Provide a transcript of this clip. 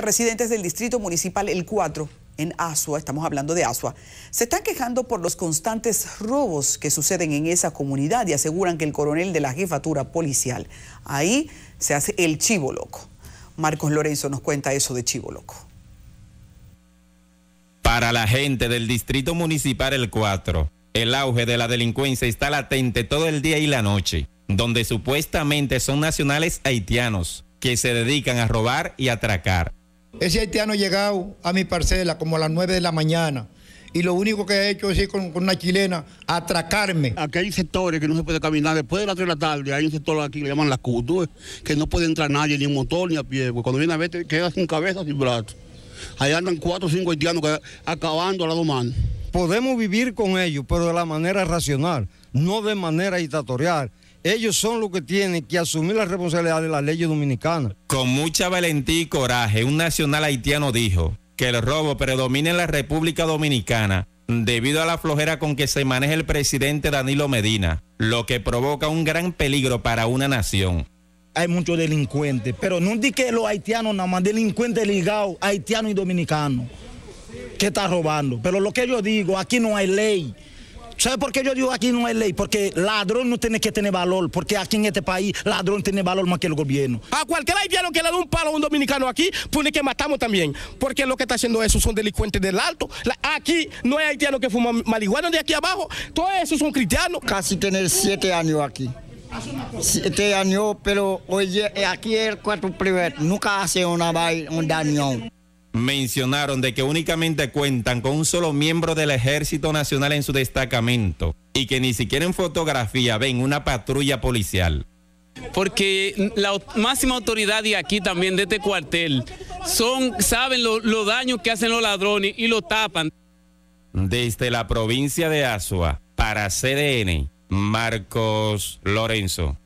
Residentes del Distrito Municipal El 4 en Asua, estamos hablando de Asua, se están quejando por los constantes robos que suceden en esa comunidad y aseguran que el coronel de la jefatura policial ahí se hace el chivo loco. Marcos Lorenzo nos cuenta eso de chivo loco. Para la gente del Distrito Municipal El 4, el auge de la delincuencia está latente todo el día y la noche, donde supuestamente son nacionales haitianos que se dedican a robar y atracar ese haitiano ha llegado a mi parcela como a las 9 de la mañana y lo único que ha hecho es ir con, una chilena a atracarme. Aquí hay sectores que no se puede caminar. Después de las 3 de la tarde hay un sector aquí que le llaman las cutúes, que no puede entrar nadie, ni en motor, ni a pie, cuando viene a ver te queda sin cabeza, sin brazos. Ahí andan cuatro o cinco haitianos que, acabando a la mal Podemos vivir con ellos, pero de la manera racional, no de manera dictatorial ellos son los que tienen que asumir la responsabilidad de las leyes dominicanas. Con mucha valentía y coraje, un nacional haitiano dijo que el robo predomina en la República Dominicana debido a la flojera con que se maneja el presidente Danilo Medina, lo que provoca un gran peligro para una nación. Hay muchos delincuentes, pero no di que los haitianos nada más, delincuentes ligados, haitianos y dominicanos, que está robando. Pero lo que yo digo, aquí no hay ley ¿Sabe por qué yo digo aquí no hay ley? Porque ladrón no tiene que tener valor, porque aquí en este país ladrón tiene valor más que el gobierno. A cualquier haitiano que le dé un palo a un dominicano aquí, pone pues que matamos también, porque lo que está haciendo eso son delincuentes del alto. aquí no hay haitiano que fuma marihuana de aquí abajo, todos esos son cristianos. Casi tener siete años aquí. Siete años, pero oye, aquí el cuerpo primer nunca hace una, un daño mencionaron de que únicamente cuentan con un solo miembro del Ejército Nacional en su destacamento y que ni siquiera en fotografía ven una patrulla policial. Porque la máxima autoridad de aquí también, de este cuartel, son, saben los daños que hacen los ladrones y lo tapan. Desde la provincia de Azua, para CDN, Marcos Lorenzo.